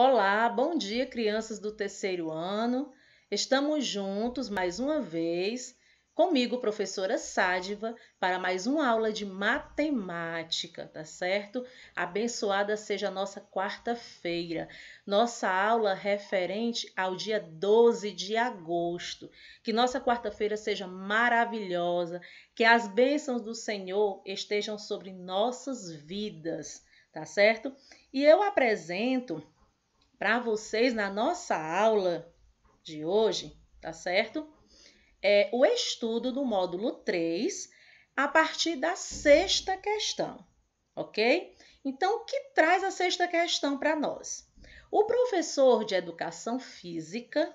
Olá, bom dia, crianças do terceiro ano. Estamos juntos mais uma vez, comigo, professora Sádiva, para mais uma aula de matemática, tá certo? Abençoada seja a nossa quarta-feira, nossa aula referente ao dia 12 de agosto. Que nossa quarta-feira seja maravilhosa, que as bênçãos do Senhor estejam sobre nossas vidas, tá certo? E eu apresento para vocês na nossa aula de hoje, tá certo? É o estudo do módulo 3 a partir da sexta questão, ok? Então, o que traz a sexta questão para nós? O professor de educação física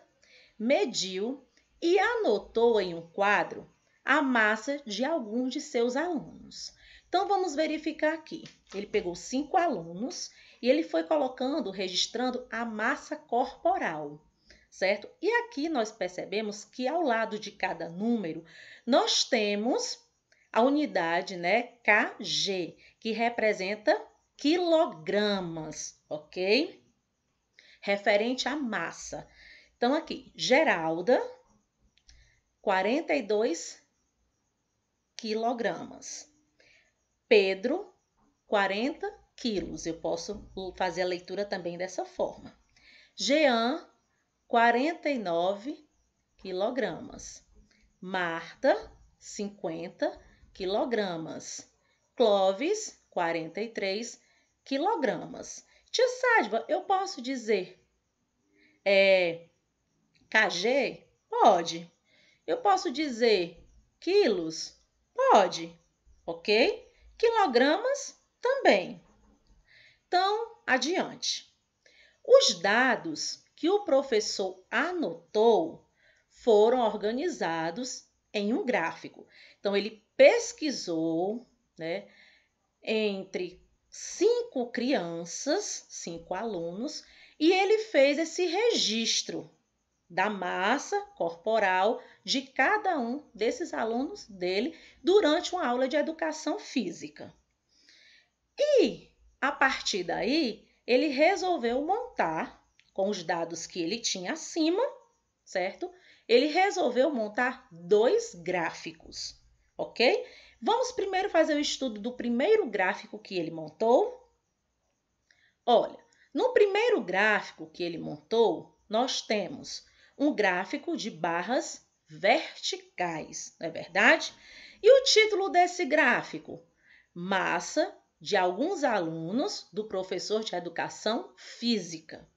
mediu e anotou em um quadro a massa de alguns de seus alunos. Então, vamos verificar aqui. Ele pegou cinco alunos e ele foi colocando, registrando a massa corporal, certo? E aqui nós percebemos que ao lado de cada número, nós temos a unidade, né, kg, que representa quilogramas, ok? Referente à massa. Então, aqui, Geralda, 42 quilogramas. Pedro, 40 quilos. Eu posso fazer a leitura também dessa forma. Jean, 49 quilogramas. Marta, 50 quilogramas. Clovis, 43 quilogramas. Tia Sadva, eu posso dizer é, KG? Pode. Eu posso dizer quilos? Pode, ok? quilogramas também. Então, adiante. Os dados que o professor anotou foram organizados em um gráfico. Então, ele pesquisou né, entre cinco crianças, cinco alunos, e ele fez esse registro da massa corporal de cada um desses alunos dele durante uma aula de educação física. E a partir daí, ele resolveu montar com os dados que ele tinha acima, certo? Ele resolveu montar dois gráficos, ok? Vamos primeiro fazer o estudo do primeiro gráfico que ele montou. Olha, no primeiro gráfico que ele montou, nós temos um gráfico de barras verticais, não é verdade? E o título desse gráfico? Massa de alguns alunos do professor de educação física.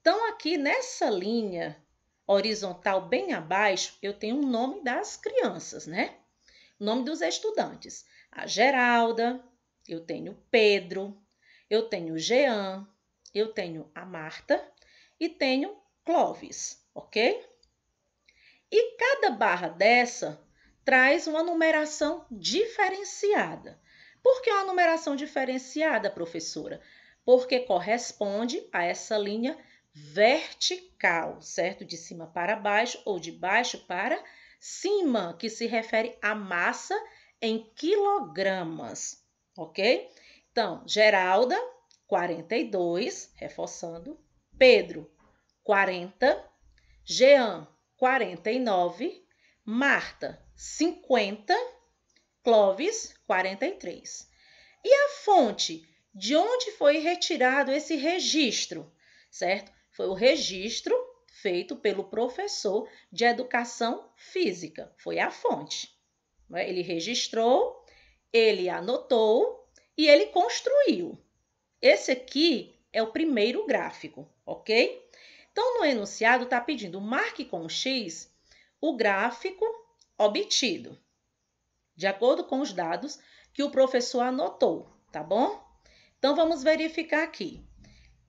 Então, aqui nessa linha horizontal, bem abaixo, eu tenho o nome das crianças, né? O nome dos estudantes. A Geralda, eu tenho Pedro, eu tenho Jean, eu tenho a Marta e tenho Clovis ok? E cada barra dessa traz uma numeração diferenciada. Por que uma numeração diferenciada, professora? Porque corresponde a essa linha vertical, certo? De cima para baixo ou de baixo para cima, que se refere à massa em quilogramas, ok? Então, Geralda, 42, reforçando. Pedro, 40. Jean, 49, Marta, 50, Clovis, 43. E a fonte de onde foi retirado esse registro, certo? Foi o registro feito pelo professor de educação física, foi a fonte. É? Ele registrou, ele anotou e ele construiu. Esse aqui é o primeiro gráfico, ok? Então, no enunciado, está pedindo marque com X o gráfico obtido, de acordo com os dados que o professor anotou, tá bom? Então, vamos verificar aqui.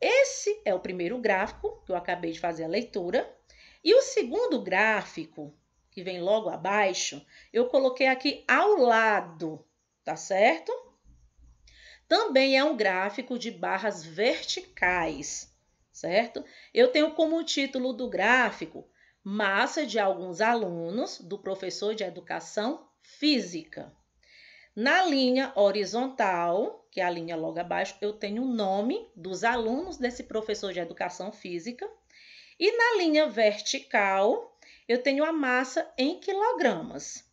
Esse é o primeiro gráfico, que eu acabei de fazer a leitura. E o segundo gráfico, que vem logo abaixo, eu coloquei aqui ao lado, tá certo? Também é um gráfico de barras verticais certo? Eu tenho como título do gráfico Massa de alguns alunos do professor de educação física. Na linha horizontal, que é a linha logo abaixo, eu tenho o nome dos alunos desse professor de educação física. E na linha vertical, eu tenho a massa em quilogramas.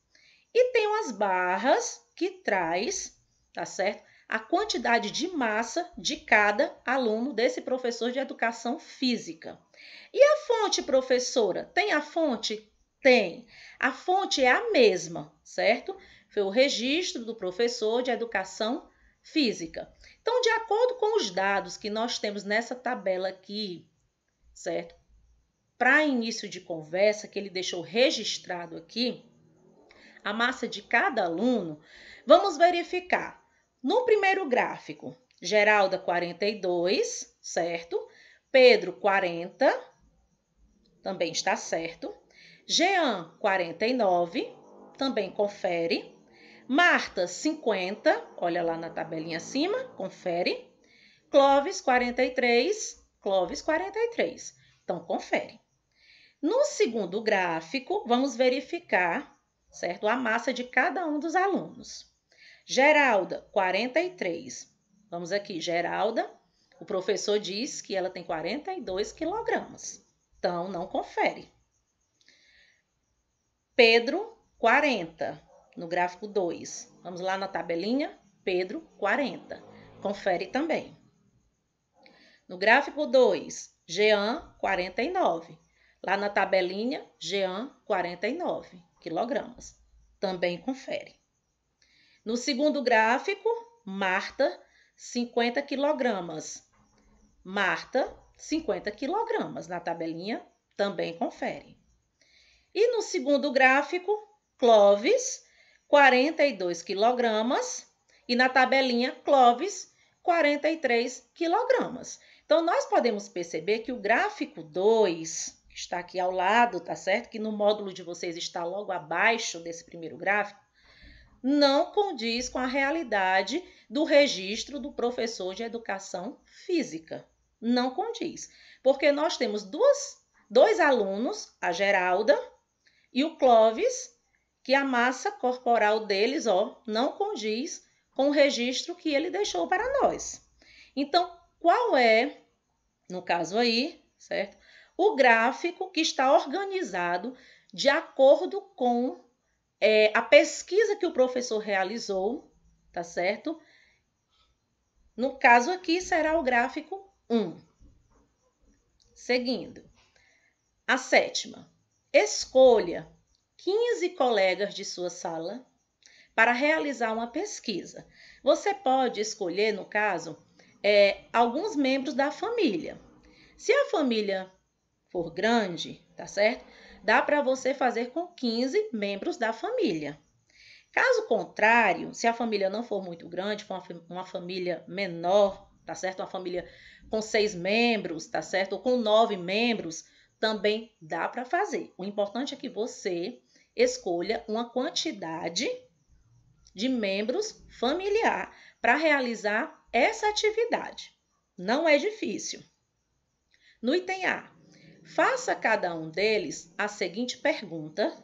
E tenho as barras que traz, tá certo? a quantidade de massa de cada aluno desse professor de educação física. E a fonte, professora? Tem a fonte? Tem. A fonte é a mesma, certo? Foi o registro do professor de educação física. Então, de acordo com os dados que nós temos nessa tabela aqui, certo? Para início de conversa, que ele deixou registrado aqui, a massa de cada aluno, vamos verificar no primeiro gráfico, Geralda 42, certo? Pedro 40, também está certo. Jean 49, também confere. Marta 50, olha lá na tabelinha acima, confere. Clóvis 43, Clóvis 43. Então confere. No segundo gráfico, vamos verificar, certo? A massa de cada um dos alunos. Geralda, 43. Vamos aqui, Geralda, o professor diz que ela tem 42 quilogramas. Então, não confere. Pedro, 40, no gráfico 2. Vamos lá na tabelinha? Pedro, 40. Confere também. No gráfico 2, Jean, 49. Lá na tabelinha, Jean, 49 quilogramas. Também confere. No segundo gráfico, Marta, 50 quilogramas. Marta, 50 quilogramas. Na tabelinha, também confere. E no segundo gráfico, Clovis, 42 quilogramas. E na tabelinha, Clovis, 43 quilogramas. Então, nós podemos perceber que o gráfico 2, que está aqui ao lado, tá certo? Que no módulo de vocês está logo abaixo desse primeiro gráfico, não condiz com a realidade do registro do professor de educação física. Não condiz. Porque nós temos duas, dois alunos, a Geralda e o Clóvis, que a massa corporal deles ó, não condiz com o registro que ele deixou para nós. Então, qual é, no caso aí, certo? O gráfico que está organizado de acordo com é, a pesquisa que o professor realizou, tá certo? No caso aqui, será o gráfico 1. Seguindo. A sétima. Escolha 15 colegas de sua sala para realizar uma pesquisa. Você pode escolher, no caso, é, alguns membros da família. Se a família for grande, tá certo? dá para você fazer com 15 membros da família. Caso contrário, se a família não for muito grande, for uma família menor, tá certo? Uma família com seis membros, tá certo? Ou com nove membros, também dá para fazer. O importante é que você escolha uma quantidade de membros familiar para realizar essa atividade. Não é difícil. No item A, Faça a cada um deles a seguinte pergunta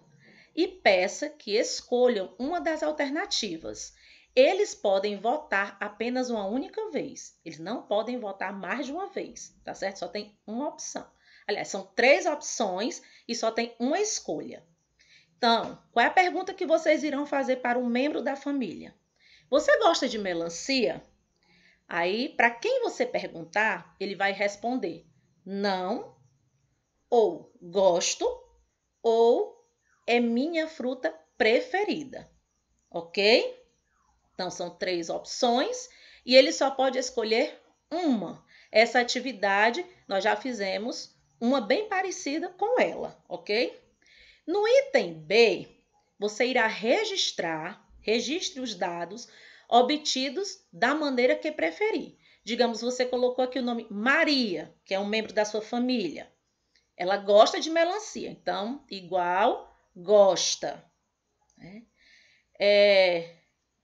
e peça que escolham uma das alternativas. Eles podem votar apenas uma única vez. Eles não podem votar mais de uma vez, tá certo? Só tem uma opção. Aliás, são três opções e só tem uma escolha. Então, qual é a pergunta que vocês irão fazer para um membro da família? Você gosta de melancia? Aí, para quem você perguntar, ele vai responder: não, ou gosto ou é minha fruta preferida, ok? Então são três opções e ele só pode escolher uma. Essa atividade nós já fizemos uma bem parecida com ela, ok? No item B, você irá registrar, registre os dados obtidos da maneira que preferir. Digamos, você colocou aqui o nome Maria, que é um membro da sua família. Ela gosta de melancia, então, igual, gosta. Né? É,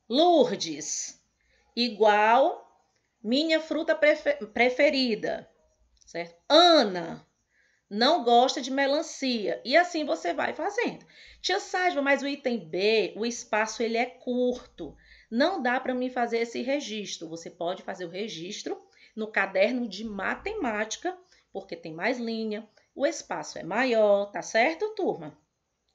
Lourdes, igual, minha fruta preferida, certo? Ana, não gosta de melancia. E assim você vai fazendo. Tia Sádiva, mas o item B, o espaço ele é curto. Não dá para mim fazer esse registro. Você pode fazer o registro no caderno de matemática, porque tem mais linha, o espaço é maior, tá certo, turma?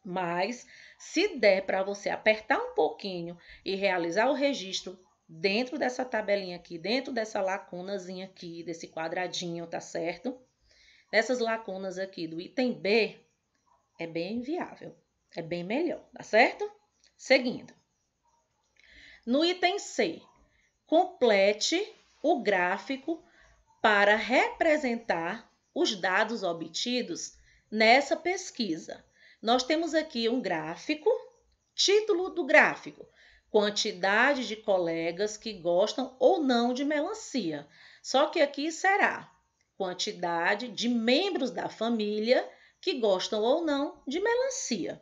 Mas se der para você apertar um pouquinho e realizar o registro dentro dessa tabelinha aqui, dentro dessa lacunazinha aqui, desse quadradinho, tá certo? Nessas lacunas aqui do item B, é bem viável, é bem melhor, tá certo? Seguindo. No item C, complete o gráfico para representar os dados obtidos nessa pesquisa. Nós temos aqui um gráfico, título do gráfico: quantidade de colegas que gostam ou não de melancia. Só que aqui será quantidade de membros da família que gostam ou não de melancia.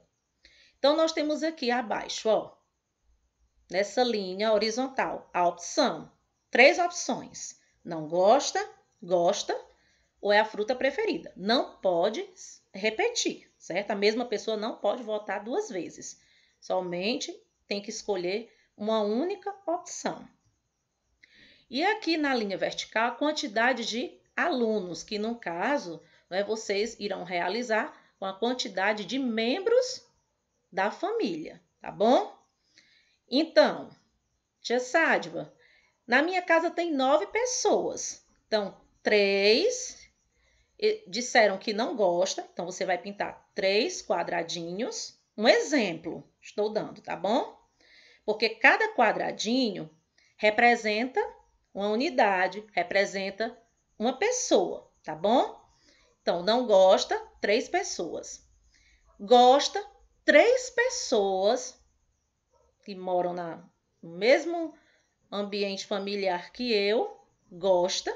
Então, nós temos aqui abaixo, ó, nessa linha horizontal, a opção. Três opções: não gosta, gosta ou é a fruta preferida. Não pode repetir, certo? A mesma pessoa não pode votar duas vezes. Somente tem que escolher uma única opção. E aqui na linha vertical, a quantidade de alunos, que no caso, né, vocês irão realizar com a quantidade de membros da família, tá bom? Então, tia Sádiva, na minha casa tem nove pessoas. Então, três disseram que não gosta, então você vai pintar três quadradinhos. Um exemplo, estou dando, tá bom? Porque cada quadradinho representa uma unidade, representa uma pessoa, tá bom? Então, não gosta, três pessoas. Gosta, três pessoas que moram na, no mesmo ambiente familiar que eu, gosta,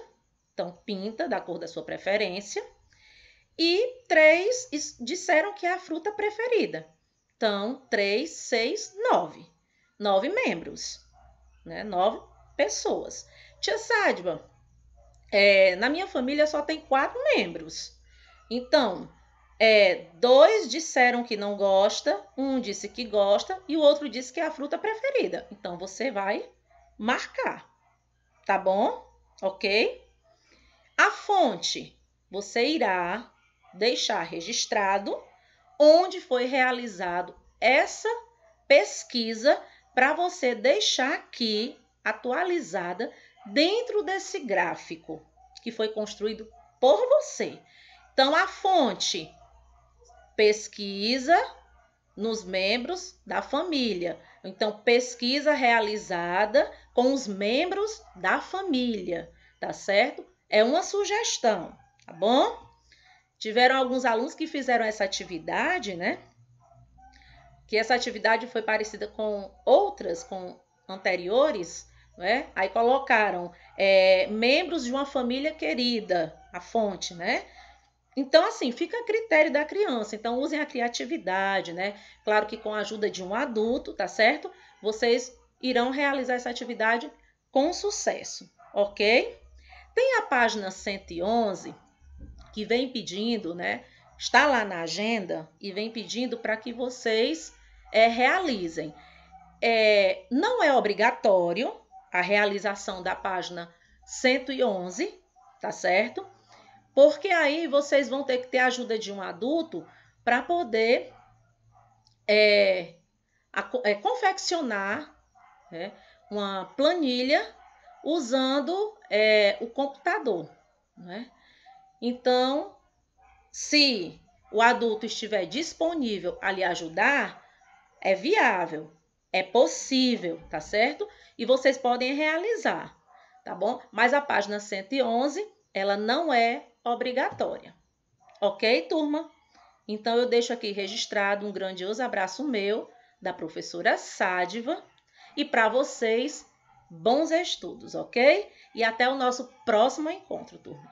então, pinta da cor da sua preferência. E três disseram que é a fruta preferida. Então, três, seis, nove. Nove membros, né? Nove pessoas. Tia Sádiba, é, na minha família só tem quatro membros. Então, é, dois disseram que não gosta, um disse que gosta e o outro disse que é a fruta preferida. Então, você vai marcar, tá bom? Ok? A fonte, você irá deixar registrado onde foi realizado essa pesquisa para você deixar aqui atualizada dentro desse gráfico que foi construído por você. Então, a fonte pesquisa nos membros da família. Então, pesquisa realizada com os membros da família, tá certo? É uma sugestão, tá bom? Tiveram alguns alunos que fizeram essa atividade, né? Que essa atividade foi parecida com outras, com anteriores, né? Aí colocaram é, membros de uma família querida, a fonte, né? Então, assim, fica a critério da criança. Então, usem a criatividade, né? Claro que com a ajuda de um adulto, tá certo? Vocês irão realizar essa atividade com sucesso, ok? Tem a página 111 que vem pedindo, né? Está lá na agenda e vem pedindo para que vocês é, realizem. É, não é obrigatório a realização da página 111, tá certo? Porque aí vocês vão ter que ter a ajuda de um adulto para poder é, a, é, confeccionar né, uma planilha usando é, o computador. Né? Então, se o adulto estiver disponível a lhe ajudar, é viável, é possível, tá certo? E vocês podem realizar, tá bom? Mas a página 111, ela não é obrigatória. Ok, turma? Então, eu deixo aqui registrado um grandioso abraço meu, da professora Sádiva, e para vocês, Bons estudos, ok? E até o nosso próximo encontro, turma.